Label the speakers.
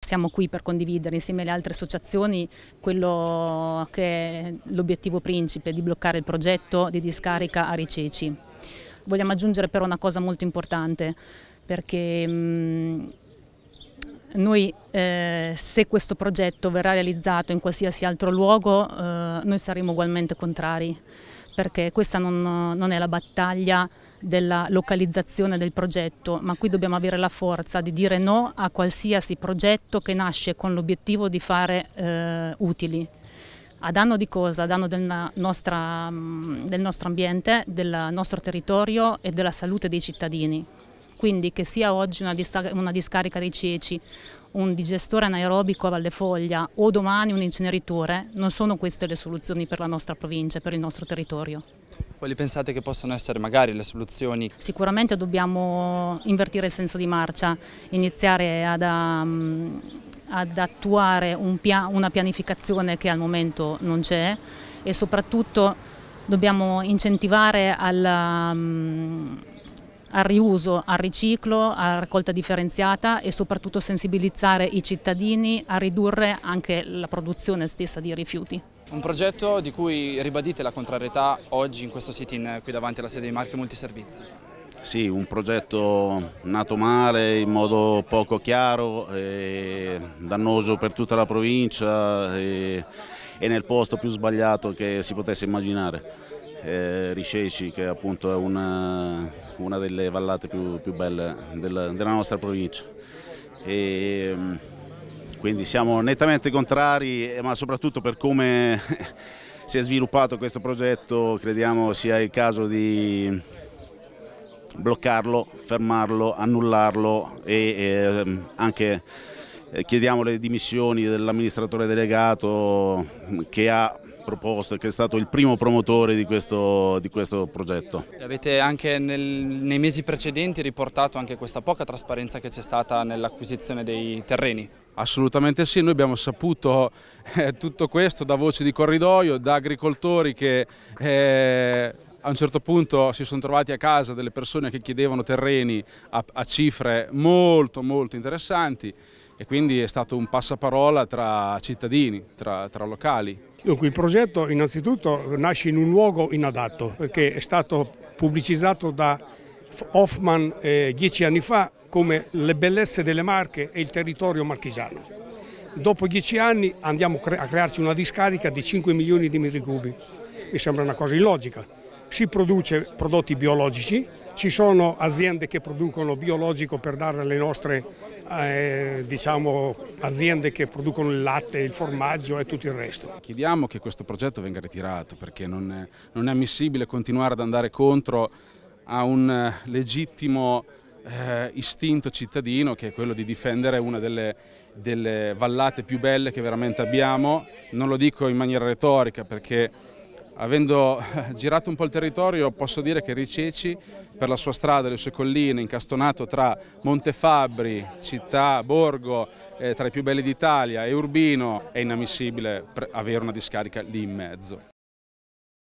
Speaker 1: Siamo qui per condividere insieme alle altre associazioni quello che è l'obiettivo principe di bloccare il progetto di discarica a Riceci. Vogliamo aggiungere però una cosa molto importante perché mm, noi eh, se questo progetto verrà realizzato in qualsiasi altro luogo eh, noi saremo ugualmente contrari perché questa non, non è la battaglia della localizzazione del progetto, ma qui dobbiamo avere la forza di dire no a qualsiasi progetto che nasce con l'obiettivo di fare eh, utili. A danno di cosa? A danno del, nostra, mm, del nostro ambiente, del nostro territorio e della salute dei cittadini quindi che sia oggi una, disca una discarica dei ceci, un digestore anaerobico a Valle Foglia o domani un inceneritore, non sono queste le soluzioni per la nostra provincia, per il nostro territorio.
Speaker 2: Quali pensate che possano essere magari le soluzioni?
Speaker 1: Sicuramente dobbiamo invertire il senso di marcia, iniziare ad, um, ad attuare un pia una pianificazione che al momento non c'è e soprattutto dobbiamo incentivare al... Um, al riuso, al riciclo, alla raccolta differenziata e soprattutto sensibilizzare i cittadini a ridurre anche la produzione stessa di rifiuti.
Speaker 2: Un progetto di cui ribadite la contrarietà oggi in questo sit-in qui davanti alla sede di Marche Multiservizi.
Speaker 3: Sì, un progetto nato male, in modo poco chiaro, dannoso per tutta la provincia e, e nel posto più sbagliato che si potesse immaginare eh, Riceci che appunto è una, una delle vallate più, più belle della, della, nostra provincia. E, mm, quindi siamo nettamente contrari, eh, ma soprattutto per come si è sviluppato questo progetto crediamo sia il caso di bloccarlo, fermarlo, annullarlo e, e eh, anche eh, chiediamo le dimissioni dell'amministratore delegato che ha proposto e che è stato il primo promotore di questo, di questo progetto.
Speaker 2: Avete anche nel, nei mesi precedenti riportato anche questa poca trasparenza che c'è stata nell'acquisizione dei terreni? Assolutamente
Speaker 4: sì, noi abbiamo saputo eh, tutto questo da voci di corridoio, da agricoltori che... Eh, a un certo punto si sono trovati a casa delle persone che chiedevano terreni a, a cifre molto molto interessanti e quindi è stato un passaparola tra cittadini, tra, tra, locali.
Speaker 5: Dunque il progetto innanzitutto nasce in un luogo inadatto perché è stato pubblicizzato da Hoffman eh, dieci anni fa come le bellezze delle Marche e il territorio marchigiano. Dopo dieci anni andiamo a crearci una discarica di 5 milioni di metri cubi, mi sembra una cosa illogica. Si produce prodotti biologici ci sono aziende che producono biologico per dare alle nostre eh, diciamo, aziende che producono il latte, il formaggio e tutto il resto.
Speaker 4: Chiediamo che questo progetto venga ritirato perché non è, non è ammissibile continuare ad
Speaker 5: andare contro a
Speaker 4: un eh, legittimo eh, istinto cittadino che è quello di difendere una delle, delle vallate più belle che veramente abbiamo. Non lo dico in maniera retorica perché Avendo eh, girato un po' il territorio posso dire che Riceci per la sua strada le sue colline, incastonato tra Montefabbri, città, borgo, eh, tra i più belli d'Italia e Urbino, è inammissibile avere una discarica lì in mezzo.